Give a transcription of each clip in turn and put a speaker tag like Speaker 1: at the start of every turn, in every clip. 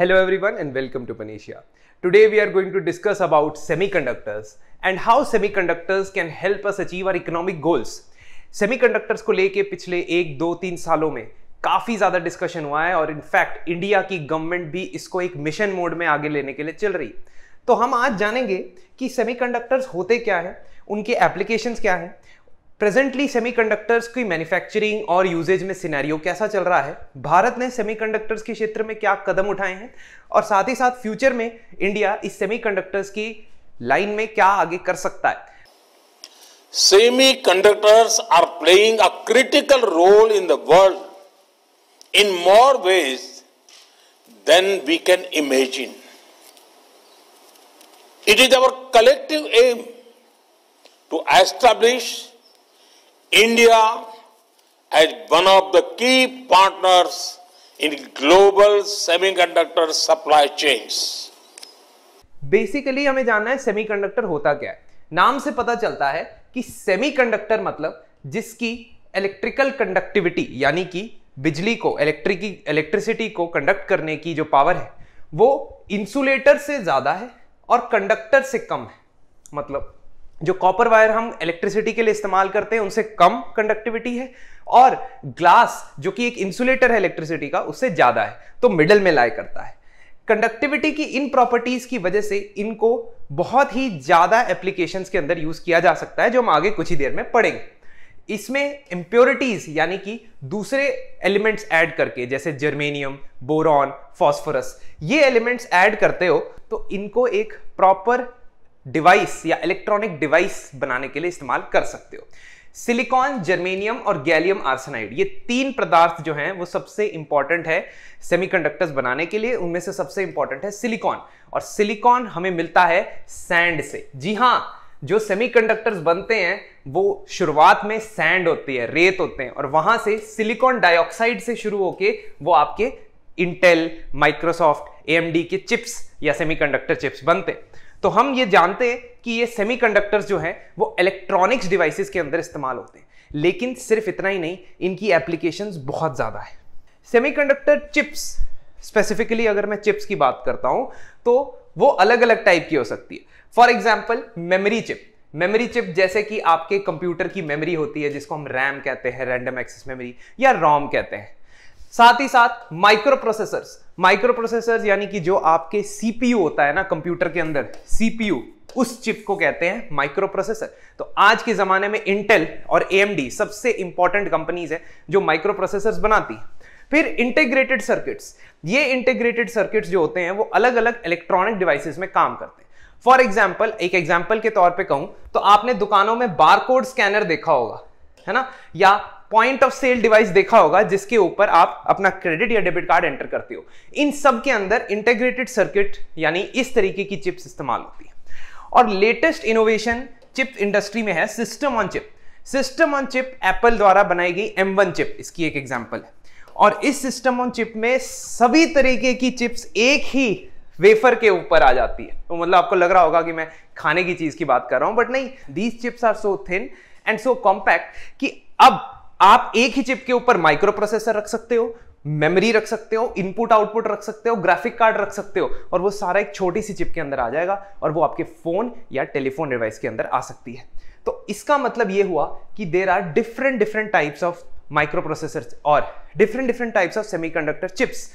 Speaker 1: Hello everyone and welcome to Panacea. Today we are going to discuss about semiconductors and how semiconductors can help us achieve our economic goals. Semiconductors को लेके पिछले एक दो तीन सालों में काफ़ी ज़्यादा डिस्कशन हुआ है और इनफैक्ट इंडिया की गवर्नमेंट भी इसको एक मिशन मोड में आगे लेने के लिए चल रही तो हम आज जानेंगे कि सेमीकंडक्टर्स होते क्या हैं उनके एप्लीकेशंस क्या हैं प्रेजेंटली सेमीकंडक्टर्स की मैन्युफैक्चरिंग और यूजेज में सिनेरियो कैसा चल रहा है भारत ने सेमीकंडक्टर्स के क्षेत्र में क्या कदम उठाए हैं और साथ ही साथ फ्यूचर में इंडिया इस सेमीकंडक्टर्स की लाइन में क्या आगे कर सकता है semiconductors are playing a critical role in the world in more ways than we can imagine it is our collective aim to establish India as one of the key partners in global semiconductor supply chains. Basically हमें जानना है semiconductor होता क्या है नाम से पता चलता है कि सेमीकंडक्टर मतलब जिसकी इलेक्ट्रिकल कंडक्टिविटी यानी कि बिजली को इलेक्ट्रिकी इलेक्ट्रिसिटी को कंडक्ट करने की जो पावर है वो इंसुलेटर से ज़्यादा है और कंडक्टर से कम है मतलब जो कॉपर वायर हम इलेक्ट्रिसिटी के लिए इस्तेमाल करते हैं उनसे कम कंडक्टिविटी है और ग्लास जो कि एक इंसुलेटर है इलेक्ट्रिसिटी का उससे ज़्यादा है तो मिडल में लाए करता है कंडक्टिविटी की इन प्रॉपर्टीज़ की वजह से इनको बहुत ही ज़्यादा एप्लीकेशंस के अंदर यूज़ किया जा सकता है जो हम आगे कुछ ही देर में पढ़ेंगे इसमें इम्प्योरिटीज यानी कि दूसरे एलिमेंट्स ऐड करके जैसे जर्मेनियम बोरॉन फॉस्फोरस ये एलिमेंट्स ऐड करते हो तो इनको एक प्रॉपर डिवाइस या इलेक्ट्रॉनिक डिवाइस बनाने के लिए इस्तेमाल कर सकते हो सिलिकॉन जर्मेनियम और गैलियम आर्सेनाइड ये तीन पदार्थ जो हैं वो सबसे इंपॉर्टेंट है सेमीकंडक्टर्स बनाने के लिए उनमें से सबसे इंपॉर्टेंट है सिलिकॉन और सिलिकॉन हमें मिलता है सैंड से जी हाँ जो सेमीकंडक्टर्स बनते हैं वो शुरुआत में सैंड होती है रेत होते हैं और वहां से सिलिकॉन डाइऑक्साइड से शुरू होकर वो आपके इंटेल माइक्रोसॉफ्ट एएमडी के चिप्स या सेमीकंडक्टर चिप्स बनते हैं तो हम ये जानते हैं कि ये सेमीकंडक्टर्स जो हैं वो इलेक्ट्रॉनिक्स डिवाइसेस के अंदर इस्तेमाल होते हैं लेकिन सिर्फ इतना ही नहीं इनकी एप्लीकेशंस बहुत ज़्यादा है सेमीकंडक्टर चिप्स स्पेसिफिकली अगर मैं चिप्स की बात करता हूँ तो वो अलग अलग टाइप की हो सकती है for example memory chip memory chip जैसे कि आपके कंप्यूटर की मेमोरी होती है जिसको हम रैम कहते हैं रैंडम एक्सेस मेमोरी या रॉम कहते हैं साथ ही साथ माइक्रो प्रोसेसर्स माइक्रो प्रोसेसर यानी कि जो आपके सीपीयू होता है ना कंप्यूटर के अंदर सीपीयू उस चिप को कहते हैं माइक्रो प्रोसेसर तो आज के ज़माने में इंटेल और ए सबसे इंपॉर्टेंट कंपनीज है जो माइक्रो प्रोसेसर बनाती फिर इंटीग्रेटेड सर्किट्स ये इंटीग्रेटेड सर्किट्स जो होते हैं वो अलग अलग इलेक्ट्रॉनिक डिवाइसेस में काम करते हैं फॉर एग्जाम्पल एक एग्जाम्पल के तौर पे कहूं तो आपने दुकानों में बारकोड स्कैनर देखा होगा है ना या पॉइंट ऑफ सेल डिवाइस देखा होगा जिसके ऊपर आप अपना क्रेडिट या डेबिट कार्ड एंटर करते हो इन सब के अंदर इंटेग्रेटेड सर्किट यानी इस तरीके की चिप्स इस्तेमाल होती है और लेटेस्ट इनोवेशन चिप इंडस्ट्री में है system on chip system on chip Apple द्वारा बनाई गई एम चिप इसकी एक एग्जाम्पल है और इस सिस्टम ऑन चिप में सभी तरीके की चिप्स एक ही वेफर के ऊपर आ जाती है तो मतलब आपको लग रहा होगा कि मैं खाने की चीज की बात कर रहा हूं बट नहीं these chips are so thin and so compact कि अब आप एक ही चिप के ऊपर माइक्रो प्रोसेसर रख सकते हो मेमोरी रख सकते हो इनपुट आउटपुट रख सकते हो ग्राफिक कार्ड रख सकते हो और वो सारा एक छोटी सी चिप के अंदर आ जाएगा और वो आपके फोन या टेलीफोन डिवाइस के अंदर आ सकती है तो इसका मतलब ये हुआ कि there are different different types of micro processor और different different types of semi chips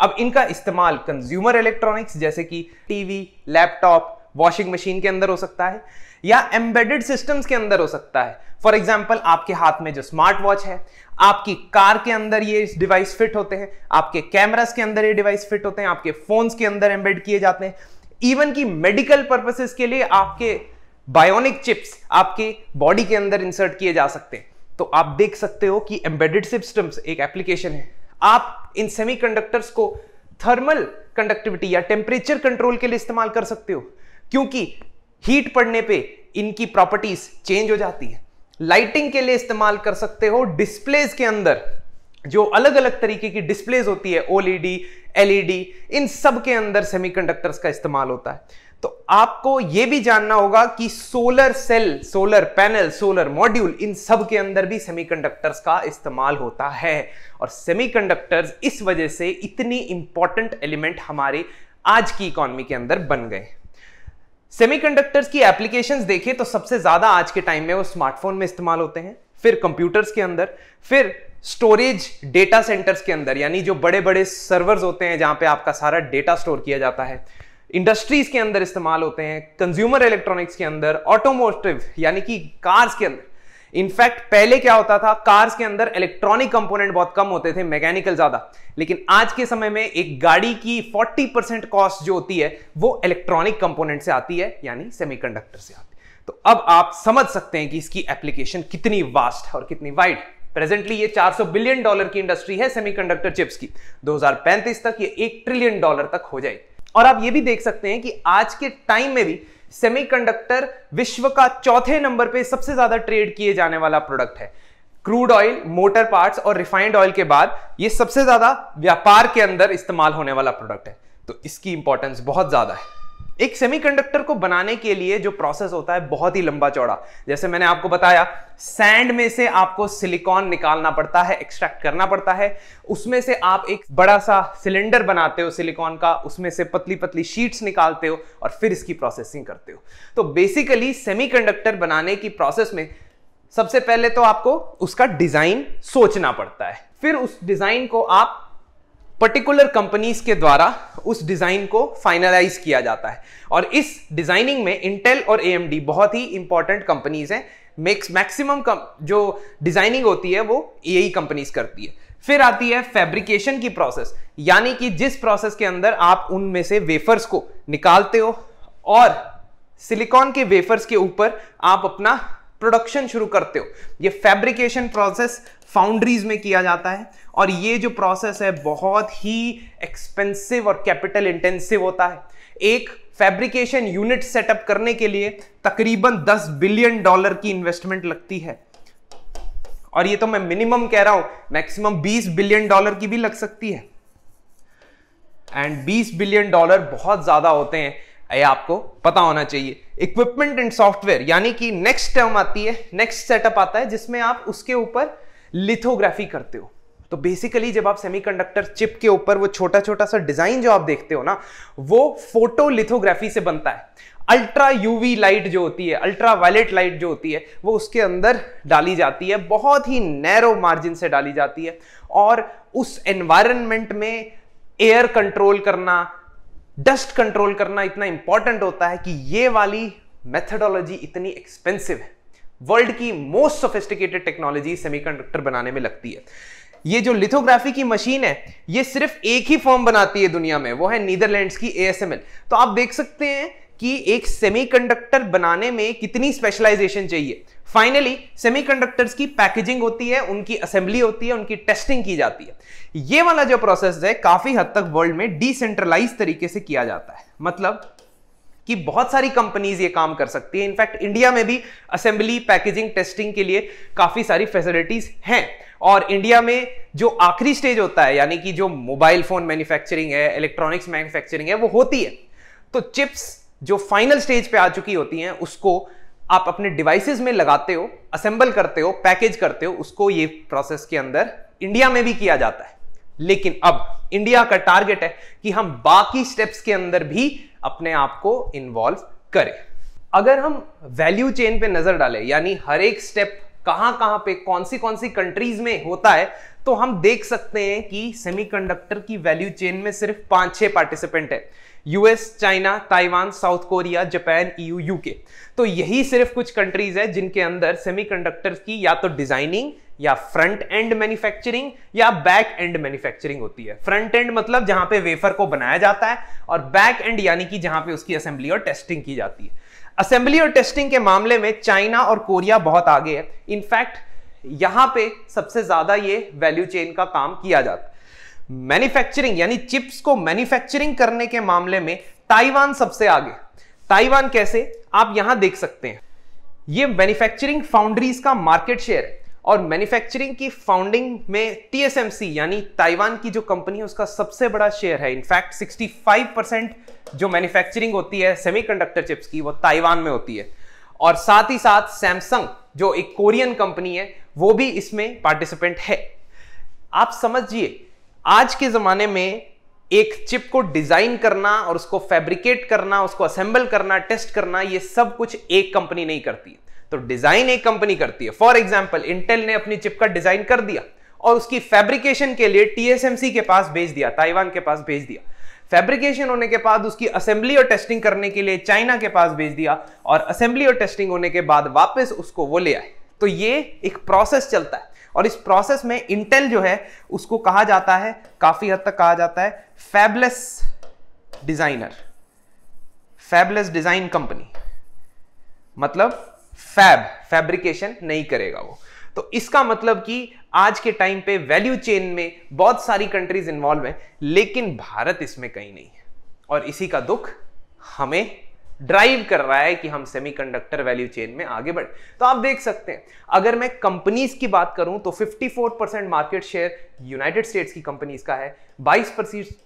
Speaker 1: अब इनका इस्तेमाल कंज्यूमर इलेक्ट्रॉनिक्स जैसे कि टीवी लैपटॉप वॉशिंग मशीन के अंदर हो सकता है या एम्बेडेड सिस्टम्स के अंदर हो सकता है फॉर एग्जाम्पल आपके हाथ में जो स्मार्ट वॉच है आपकी कार के अंदर ये डिवाइस फिट होते हैं आपके कैमरास के अंदर ये डिवाइस फिट होते हैं आपके फोन्स के अंदर एम्बेड किए जाते हैं इवन की मेडिकल पर्पसेस के लिए आपके बायोनिक चिप्स आपके बॉडी के अंदर इंसर्ट किए जा सकते हैं तो आप देख सकते हो कि एम्बेडेड सिस्टम्स एक एप्लीकेशन है आप इन सेमी को थर्मल कंडक्टिविटी या टेम्परेचर कंट्रोल के लिए इस्तेमाल कर सकते हो क्योंकि हीट पड़ने पे इनकी प्रॉपर्टीज चेंज हो जाती है लाइटिंग के लिए इस्तेमाल कर सकते हो डिस्प्लेज के अंदर जो अलग अलग तरीके की डिस्प्लेज होती है ओलईडी एलईडी e e इन सब के अंदर सेमीकंडक्टर्स का इस्तेमाल होता है तो आपको यह भी जानना होगा कि solar cell solar panel solar module इन सब के अंदर भी सेमीकंडक्टर्स का इस्तेमाल होता है और सेमीकंडक्टर्स इस वजह से इतनी इंपॉर्टेंट एलिमेंट हमारे आज की इकोनॉमी के अंदर बन गए सेमीकंडक्टर्स की एप्लीकेशंस देखें तो सबसे ज्यादा आज के टाइम में वो स्मार्टफोन में इस्तेमाल होते हैं फिर कंप्यूटर्स के अंदर फिर स्टोरेज डेटा सेंटर्स के अंदर यानी जो बड़े बड़े सर्वर्स होते हैं जहां पे आपका सारा डेटा स्टोर किया जाता है इंडस्ट्रीज के अंदर इस्तेमाल होते हैं कंज्यूमर इलेक्ट्रॉनिक्स के अंदर ऑटोमोटिव यानी कि कार्स के अंदर इनफैक्ट पहले क्या होता था कार्स के अंदर इलेक्ट्रॉनिक कंपोनेंट बहुत कम होते थे मैकेनिकल ज्यादा लेकिन आज के समय में एक गाड़ी की 40 परसेंट कॉस्ट जो होती है वो इलेक्ट्रॉनिक कंपोनेंट से आती है यानी सेमीकंडक्टर से आती है तो अब आप समझ सकते हैं कि इसकी एप्लीकेशन कितनी वास्ट और कितनी वाइड प्रेजेंटली ये 400 बिलियन डॉलर की इंडस्ट्री है सेमीकंडक्टर चिप्स की 2035 तक ये एक ट्रिलियन डॉलर तक हो जाएगी और आप ये भी देख सकते हैं कि आज के टाइम में भी सेमीकंडक्टर विश्व का चौथे नंबर पे सबसे ज्यादा ट्रेड किए जाने वाला प्रोडक्ट है क्रूड ऑयल मोटर पार्ट्स और रिफाइंड ऑयल के बाद ये सबसे ज्यादा व्यापार के अंदर इस्तेमाल होने वाला प्रोडक्ट है तो इसकी इंपॉर्टेंस बहुत ज्यादा है एक सेमीकंडक्टर को बनाने के लिए जो प्रोसेस होता है बहुत ही लंबा चौड़ा जैसे मैंने आपको बताया सैंड में से आपको सिलिकॉन निकालना पड़ता है एक्सट्रैक्ट करना पड़ता है उसमें से आप एक बड़ा सा सिलेंडर बनाते हो सिलिकॉन का उसमें से पतली पतली शीट्स निकालते हो और फिर इसकी प्रोसेसिंग करते हो तो बेसिकली सेमी बनाने की प्रोसेस में सबसे पहले तो आपको उसका डिजाइन सोचना पड़ता है फिर उस डिजाइन को आप पर्टिकुलर कंपनीज के द्वारा उस डिज़ाइन को फाइनलाइज किया जाता है और इस डिज़ाइनिंग में इंटेल और ए बहुत ही इंपॉर्टेंट कंपनीज हैं मैक्स मैक्सिमम जो डिज़ाइनिंग होती है वो ए कंपनीज करती है फिर आती है फैब्रिकेशन की प्रोसेस यानी कि जिस प्रोसेस के अंदर आप उनमें से वेफर्स को निकालते हो और सिलिकॉन के वेफर्स के ऊपर आप अपना प्रोडक्शन शुरू करते हो ये फैब्रिकेशन प्रोसेस फाउंड्रीज में किया जाता है और ये जो प्रोसेस है बहुत ही एक्सपेंसिव और कैपिटल इंटेंसिव होता है एक फैब्रिकेशन यूनिट सेटअप करने के लिए तकरीबन 10 बिलियन डॉलर की इन्वेस्टमेंट लगती है और ये तो मैं मिनिमम कह रहा हूं मैक्सिमम 20 बिलियन डॉलर की भी लग सकती है एंड 20 बिलियन डॉलर बहुत ज्यादा होते हैं ये आपको पता होना चाहिए इक्विपमेंट एंड सॉफ्टवेयर यानी कि नेक्स्ट टर्म आती है नेक्स्ट सेटअप आता है जिसमें आप उसके ऊपर लिथोग्राफी करते हो तो बेसिकली जब आप सेमीकंडक्टर चिप के ऊपर वो छोटा छोटा सा डिजाइन जो आप देखते हो ना वो फोटो लिथोग्राफी से बनता है अल्ट्रा यूवी लाइट जो होती है अल्ट्रा वायलेट लाइट जो होती है वो उसके अंदर डाली जाती है बहुत ही नैरो मार्जिन से डाली जाती है और उस एनवायरनमेंट में एयर कंट्रोल करना डस्ट कंट्रोल करना इतना इंपॉर्टेंट होता है कि ये वाली मेथडोलॉजी इतनी एक्सपेंसिव है वर्ल्ड की मोस्ट सोफिस्टिकेटेड टेक्नोलॉजी सेमीकंडक्टर बनाने में लगती है ये जो लिथोग्राफी की मशीन है ये सिर्फ एक ही फॉर्म बनाती है दुनिया में वो है नीदरलैंड्स की एएसएमएल तो आप देख सकते हैं कि एक सेमीकंडक्टर बनाने में कितनी स्पेशलाइजेशन चाहिए फाइनली सेमीकंडक्टर्स की पैकेजिंग होती है उनकी असेंबली होती है उनकी टेस्टिंग की जाती है ये वाला जो प्रोसेस है काफी हद तक वर्ल्ड में डिसेंट्रलाइज तरीके से किया जाता है मतलब कि बहुत सारी कंपनीज ये काम कर सकती है इनफैक्ट इंडिया में भी असेंबली पैकेजिंग टेस्टिंग के लिए काफी सारी फैसिलिटीज हैं और इंडिया में जो आखिरी स्टेज होता है यानी कि जो मोबाइल फोन मैन्युफैक्चरिंग है इलेक्ट्रॉनिक्स मैन्युफैक्चरिंग है वो होती है तो चिप्स जो फाइनल स्टेज पे आ चुकी होती हैं उसको आप अपने डिवाइसेस में लगाते हो असेंबल करते हो पैकेज करते हो उसको ये प्रोसेस के अंदर इंडिया में भी किया जाता है लेकिन अब इंडिया का टारगेट है कि हम बाकी स्टेप्स के अंदर भी अपने आप को इन्वॉल्व करें अगर हम वैल्यू चेन पे नजर डालें यानी हर एक स्टेप कहां कहां पे कौन सी कौन सी कंट्रीज में होता है तो हम देख सकते हैं कि सेमीकंडक्टर की वैल्यू चेन में सिर्फ पांच छह पार्टिसिपेंट है US China Taiwan South Korea Japan EU UK तो यही सिर्फ कुछ कंट्रीज है जिनके अंदर सेमीकंडक्टर्स की या तो डिजाइनिंग या फ्रंट एंड मैन्युफैक्चरिंग या बैक एंड मैन्युफैक्चरिंग होती है फ्रंट एंड मतलब जहां पे वेफर को बनाया जाता है और बैक एंड यानी कि जहां पे उसकी असेंबली और टेस्टिंग की जाती है असेंबली और टेस्टिंग के मामले में चाइना और कोरिया बहुत आगे है इनफैक्ट यहां पे सबसे ज्यादा ये वैल्यू चेन का काम किया जाता है मैन्युफैक्चरिंग यानी चिप्स को मैन्युफैक्चरिंग करने के मामले में ताइवान सबसे आगे ताइवान कैसे आप यहां देख सकते हैं ये मैन्युफैक्चरिंग फाउंड्रीज का मार्केट शेयर है और मैन्युफैक्चरिंग की फाउंडिंग में टीएसएमसी यानी ताइवान की जो कंपनी है उसका सबसे बड़ा शेयर है इनफैक्ट 65 परसेंट जो मैन्युफैक्चरिंग होती है सेमीकंडक्टर चिप्स की वो ताइवान में होती है और साथ ही साथ सैमसंग जो एक कोरियन कंपनी है वो भी इसमें पार्टिसिपेंट है आप समझिए आज के ज़माने में एक चिप को डिज़ाइन करना और उसको फैब्रिकेट करना उसको असेंबल करना टेस्ट करना ये सब कुछ एक कंपनी नहीं करती तो डिज़ाइन एक कंपनी करती है फॉर एग्जाम्पल इंटेल ने अपनी चिप का डिज़ाइन कर दिया और उसकी फैब्रिकेशन के लिए टीएसएमसी के पास भेज दिया ताइवान के पास भेज दिया फैब्रिकेशन होने के बाद उसकी असेंबली और टेस्टिंग करने के लिए चाइना के पास भेज दिया और असेंबली और टेस्टिंग होने के बाद वापस उसको वो ले आए तो ये एक प्रोसेस चलता है और इस प्रोसेस में इंटेल जो है उसको कहा जाता है काफी हद तक कहा जाता है fabless designer fabless design company मतलब फैब फैब्रिकेशन नहीं करेगा वो तो इसका मतलब कि आज के टाइम पे वैल्यू चेन में बहुत सारी कंट्रीज इन्वॉल्व हैं लेकिन भारत इसमें कहीं नहीं है और इसी का दुख हमें ड्राइव कर रहा है कि हम सेमीकंडक्टर वैल्यू चेन में आगे बढ़े तो आप देख सकते हैं अगर मैं कंपनीज की बात करूं तो 54 percent market share United States की कंपनीज का है 22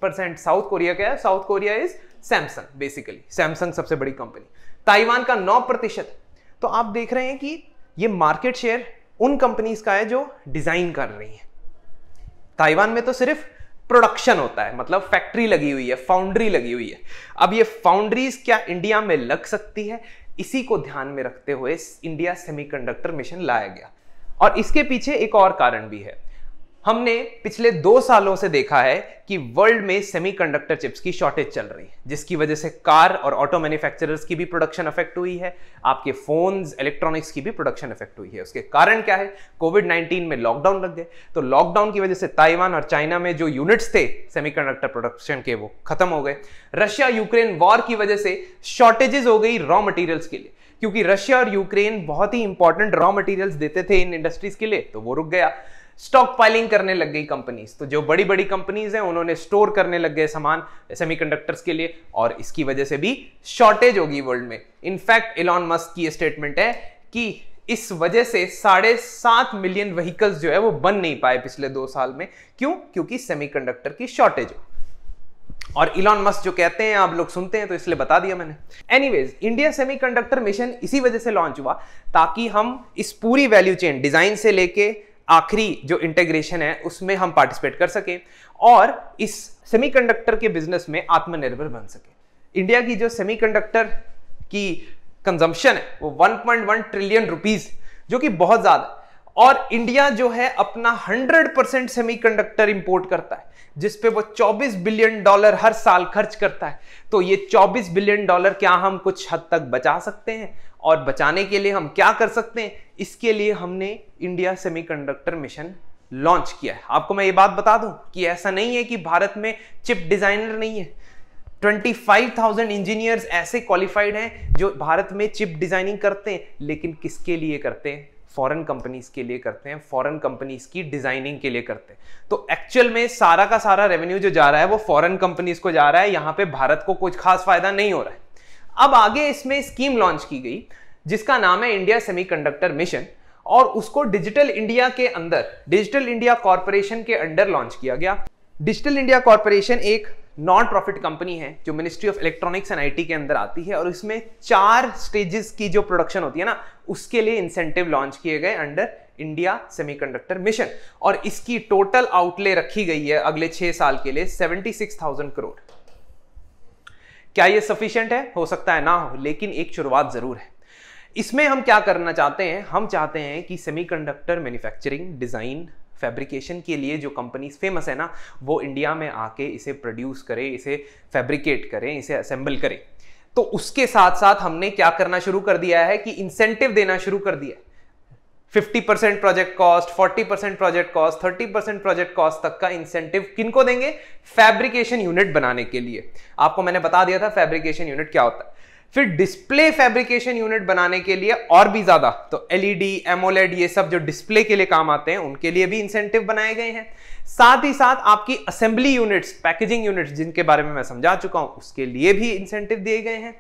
Speaker 1: परसेंट साउथ कोरिया का है South Korea is Samsung basically Samsung सबसे बड़ी कंपनी ताइवान का नौ प्रतिशत तो आप देख रहे हैं कि ये मार्केट शेयर उन कंपनीज का है जो डिजाइन कर रही है ताइवान में तो सिर्फ प्रोडक्शन होता है मतलब फैक्ट्री लगी हुई है फाउंड्री लगी हुई है अब ये फाउंड्रीज क्या इंडिया में लग सकती है इसी को ध्यान में रखते हुए इंडिया सेमीकंडक्टर मिशन लाया गया और इसके पीछे एक और कारण भी है हमने पिछले दो सालों से देखा है कि वर्ल्ड में सेमीकंडक्टर चिप्स की शॉर्टेज चल रही है जिसकी वजह से कार और ऑटो मैन्युफैक्चरर्स की भी प्रोडक्शन अफेक्ट हुई है आपके फोन्स इलेक्ट्रॉनिक्स की भी प्रोडक्शन अफेक्ट हुई है उसके कारण क्या है कोविड 19 में लॉकडाउन लग गए तो लॉकडाउन की वजह से ताइवान और चाइना में जो यूनिट्स थे सेमी प्रोडक्शन के वो खत्म हो गए रशिया यूक्रेन वॉर की वजह से शॉर्टेजेस हो गई रॉ मटेरियल्स के लिए क्योंकि रशिया और यूक्रेन बहुत ही इंपॉर्टेंट रॉ मटेरियल्स देते थे इन इंडस्ट्रीज के लिए तो वो रुक गया स्टॉक पाइलिंग करने लग गई कंपनीज तो जो बड़ी बड़ी कंपनीज हैं उन्होंने स्टोर करने लग गए सामान सेमीकंडक्टर्स के लिए और इसकी वजह से भी शॉर्टेज होगी वर्ल्ड में इनफैक्ट इलॉन मस्क की स्टेटमेंट है कि इस वजह से साढ़े सात मिलियन व्हीकल्स जो है वो बन नहीं पाए पिछले दो साल में क्यों क्योंकि सेमीकंडक्टर की शॉर्टेज हो और इलॉन मस्क जो कहते हैं आप लोग सुनते हैं तो इसलिए बता दिया मैंने एनीवेज इंडिया सेमीकंडक्टर मिशन इसी वजह से लॉन्च हुआ ताकि हम इस पूरी वैल्यू चेन डिजाइन से लेके आखिरी जो इंटेग्रेशन है उसमें हम पार्टिसिपेट कर सके और इस सेमीकंडक्टर के बिजनेस में आत्मनिर्भर बन सके इंडिया की जो सेमीकंडक्टर की कंजम्पशन है वो 1.1 ट्रिलियन रुपीस जो कि बहुत ज़्यादा और इंडिया जो है अपना 100 परसेंट सेमी इंपोर्ट करता है जिसपे वो 24 बिलियन डॉलर हर साल खर्च करता है तो ये 24 बिलियन डॉलर क्या हम कुछ हद तक बचा सकते हैं और बचाने के लिए हम क्या कर सकते हैं इसके लिए हमने इंडिया सेमीकंडक्टर मिशन लॉन्च किया है आपको मैं ये बात बता दूं कि ऐसा नहीं है कि भारत में चिप डिजाइनर नहीं है 25,000 इंजीनियर्स ऐसे क्वालिफाइड हैं जो भारत में चिप डिजाइनिंग करते हैं लेकिन किसके लिए करते हैं फॉरेन कंपनीज के लिए करते हैं फॉरेन कंपनीज की डिजाइनिंग के लिए करते हैं तो एक्चुअल में सारा का सारा रेवेन्यू जो जा रहा है वो फॉरेन कंपनीज को जा रहा है यहां पे भारत को कुछ खास फायदा नहीं हो रहा है अब आगे इसमें स्कीम लॉन्च की गई जिसका नाम है इंडिया सेमीकंडक्टर मिशन और उसको डिजिटल इंडिया के अंदर डिजिटल इंडिया कॉरपोरेशन के अंडर लॉन्च किया गया डिजिटल इंडिया कॉरपोरेशन एक नॉन प्रॉफिट कंपनी है जो ministry of electronics and IT के अंदर आती है और इसमें चार स्टेजेस की जो प्रोडक्शन होती है ना उसके लिए इंसेंटिव लॉन्च किए गए अंडर इंडिया सेमीकंडक्टर मिशन और इसकी टोटल आउटले रखी गई है अगले छह साल के लिए सेवेंटी सिक्स थाउजेंड करोड़ क्या यह सफिशियंट है हो सकता है ना हो लेकिन एक शुरुआत जरूर है इसमें हम क्या करना चाहते हैं हम चाहते हैं कि सेमीकंडक्टर मैन्युफैक्चरिंग डिज़ाइन फैब्रिकेशन के लिए जो कंपनीज फेमस है ना वो इंडिया में आके इसे प्रोड्यूस करें इसे फैब्रिकेट करें इसे असेंबल करें तो उसके साथ साथ हमने क्या करना शुरू कर दिया है कि इंसेंटिव देना शुरू कर दिया है 50% project cost 40% project cost 30% project cost तक का इंसेंटिव किनको देंगे फैब्रिकेशन यूनिट बनाने के लिए आपको मैंने बता दिया था फैब्रिकेशन यूनिट क्या होता है फिर डिस्प्ले फैब्रिकेशन यूनिट बनाने के लिए और भी ज्यादा तो एलईडी एमओलेड e ये सब जो डिस्प्ले के लिए काम आते हैं उनके लिए भी इंसेंटिव बनाए गए हैं साथ ही साथ आपकी असेंबली यूनिट्स पैकेजिंग यूनिट्स जिनके बारे में मैं समझा चुका हूं उसके लिए भी इंसेंटिव दिए गए हैं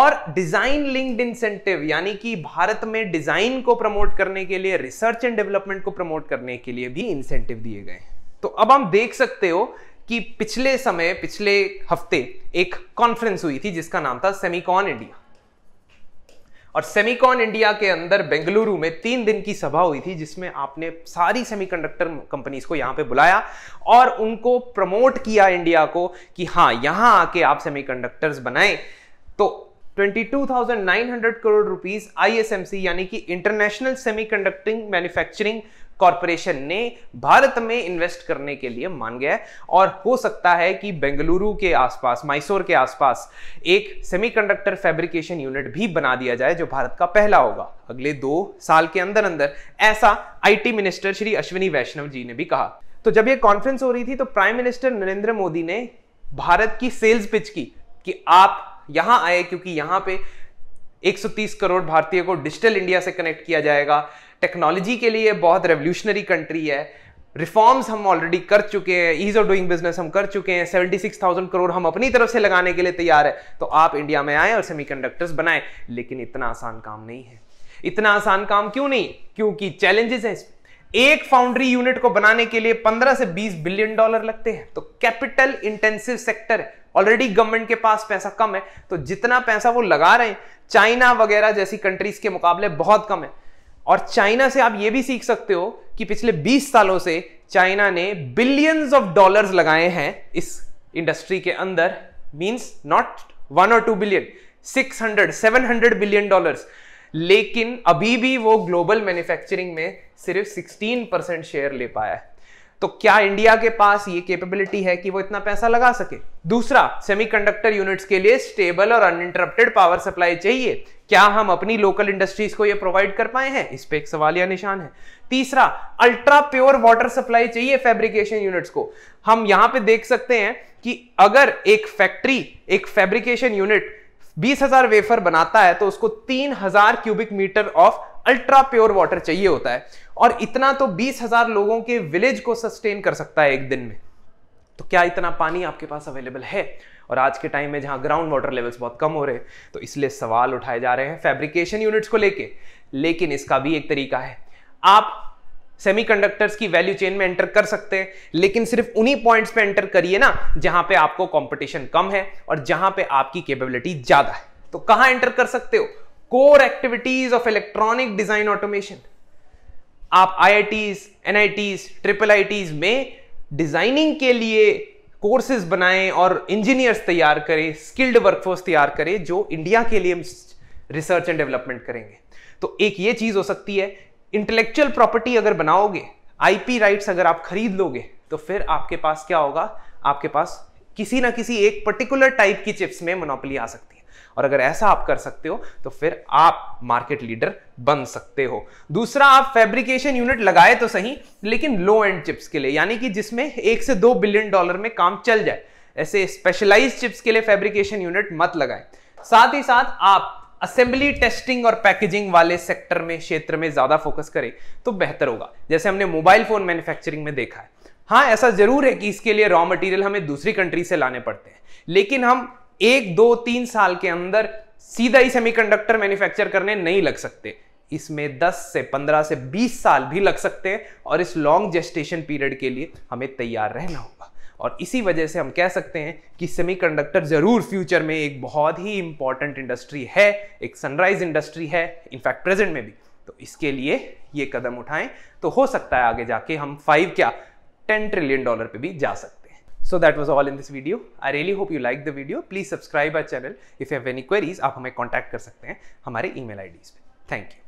Speaker 1: और डिजाइन लिंक्ड इंसेंटिव यानी कि भारत में डिजाइन को प्रमोट करने के लिए रिसर्च एंड डेवलपमेंट को प्रमोट करने के लिए भी इंसेंटिव दिए गए हैं तो अब हम देख सकते हो कि पिछले समय पिछले हफ्ते एक कॉन्फ्रेंस हुई थी जिसका नाम था सेमिकॉन इंडिया और सेमिकॉन इंडिया के अंदर बेंगलुरु में तीन दिन की सभा हुई थी जिसमें आपने सारी सेमीकंडक्टर कंपनीज को यहां पे बुलाया और उनको प्रमोट किया इंडिया को कि हां यहां आके आप सेमीकंडक्टर्स बनाएं तो 22,900 करोड़ रुपीस आईएसएमसी यानी कि इंटरनेशनल सेमीकंडक्टिंग मैन्युफैक्चरिंग कॉरपोरेशन ने भारत में इन्वेस्ट करने के लिए मान गया है और हो सकता है कि बेंगलुरु के आसपास मैसूर के आसपास एक सेमीकंडक्टर फैब्रिकेशन यूनिट भी बना दिया जाए जो भारत का पहला होगा अगले दो साल के अंदर अंदर ऐसा आईटी मिनिस्टर श्री अश्विनी वैष्णव जी ने भी कहा तो जब यह कॉन्फ्रेंस हो रही थी तो प्राइम मिनिस्टर नरेंद्र मोदी ने भारत की सेल्स पिच की कि आप यहां आए क्योंकि यहां पे 130 करोड़ भारतीय को डिजिटल इंडिया से कनेक्ट किया जाएगा टेक्नोलॉजी के लिए बहुत रेवोल्यूशनरी कंट्री है रिफॉर्म्स हम ऑलरेडी कर चुके हैं ईज ऑफ डूइंग बिजनेस हम कर चुके हैं 76,000 करोड़ हम अपनी तरफ से लगाने के लिए तैयार है तो आप इंडिया में आए और सेमीकंडक्टर्स बनाएं लेकिन इतना आसान काम नहीं है इतना आसान काम क्यों नहीं क्योंकि चैलेंजेस हैं इसमें एक फाउंड्री यूनिट को बनाने के लिए 15 से 20 बिलियन डॉलर लगते हैं तो कैपिटल इंटेंसिव सेक्टर है ऑलरेडी गवर्नमेंट के पास पैसा कम है तो जितना पैसा वो लगा रहे हैं चाइना वगैरह जैसी कंट्रीज के मुकाबले बहुत कम है और चाइना से आप ये भी सीख सकते हो कि पिछले 20 सालों से चाइना ने बिलियंस ऑफ डॉलर्स लगाए हैं इस इंडस्ट्री के अंदर मींस नॉट वन और two billion seven hundred billion dollars लेकिन अभी भी वो ग्लोबल मैन्युफैक्चरिंग में सिर्फ 16 परसेंट शेयर ले पाया है तो क्या इंडिया के पास ये कैपेबिलिटी है कि वो इतना पैसा लगा सके दूसरा सेमीकंडक्टर यूनिट्स के लिए स्टेबल और अनइंटरप्टेड पावर सप्लाई चाहिए क्या हम अपनी लोकल इंडस्ट्रीज को ये प्रोवाइड कर पाए हैं इस पे एक सवाल या निशान है तीसरा अल्ट्रा प्योर वाटर सप्लाई चाहिए फैब्रिकेशन यूनिट्स को हम यहां पे देख सकते हैं कि अगर एक फैक्ट्री एक फैब्रिकेशन यूनिट बीस हजार वेफर बनाता है तो उसको तीन हजार cubic metre of ultra pure water चाहिए होता है और इतना तो बीस हजार लोगों के विलेज को सस्टेन कर सकता है एक दिन में तो क्या इतना पानी आपके पास अवेलेबल है और आज के टाइम में जहां ग्राउंड वाटर लेवल्स बहुत कम हो रहे हैं तो इसलिए सवाल उठाए जा रहे हैं फैब्रिकेशन यूनिट्स को लेके लेकिन इसका भी एक तरीका है आप सेमीकंडक्टर्स की वैल्यू चेन में एंटर कर सकते हैं लेकिन सिर्फ उन्हीं पॉइंट्स पे एंटर करिए ना जहां पे आपको कंपटीशन कम है और जहां पे आपकी कैपेबिलिटी ज्यादा है तो कहां एंटर कर सकते हो core activities of electronic design automation आप आईआईटीज एनआईटीज ट्रिपल आईटीज में डिजाइनिंग के लिए कोर्सेज बनाएं और इंजीनियर्स तैयार करें स्किल्ड वर्कफोर्स तैयार करें जो इंडिया के लिए रिसर्च एंड डेवलपमेंट करेंगे तो एक ये चीज हो सकती है इंटेलेक्चुअल प्रॉपर्टी अगर बनाओगे आईपी राइट्स अगर आप खरीद लोगे तो फिर आपके पास क्या होगा आपके पास किसी ना किसी एक पर्टिकुलर टाइप की चिप्स में मोनोपली आ सकती है और अगर ऐसा आप कर सकते हो तो फिर आप मार्केट लीडर बन सकते हो दूसरा आप फैब्रिकेशन यूनिट लगाए तो सही लेकिन लो एंड चिप्स के लिए यानी कि जिसमें एक से दो बिलियन डॉलर में काम चल जाए ऐसे स्पेशलाइज चिप्स के लिए फैब्रिकेशन यूनिट मत लगाएं साथ ही साथ आप असेंबली टेस्टिंग और पैकेजिंग वाले सेक्टर में क्षेत्र में ज़्यादा फोकस करें तो बेहतर होगा जैसे हमने मोबाइल फ़ोन मैन्युफैक्चरिंग में देखा है हाँ ऐसा ज़रूर है कि इसके लिए रॉ मटेरियल हमें दूसरी कंट्री से लाने पड़ते हैं लेकिन हम एक दो तीन साल के अंदर सीधा ही सेमीकंडक्टर मैन्युफैक्चर करने नहीं लग सकते इसमें 10 से 15 से 20 साल भी लग सकते हैं और इस लॉन्ग जेस्टेशन पीरियड के लिए हमें तैयार रहना होगा और इसी वजह से हम कह सकते हैं कि सेमीकंडक्टर ज़रूर फ्यूचर में एक बहुत ही इंपॉर्टेंट इंडस्ट्री है एक सनराइज इंडस्ट्री है इनफैक्ट प्रेजेंट में भी तो इसके लिए ये कदम उठाएं तो हो सकता है आगे जाके हम फाइव क्या टेन ट्रिलियन डॉलर पे भी जा सकते हैं so that was all in this video I really hope you like the video please subscribe our channel if have any queries आप हमें कॉन्टैक्ट कर सकते हैं हमारे ई मेल पे थैंक यू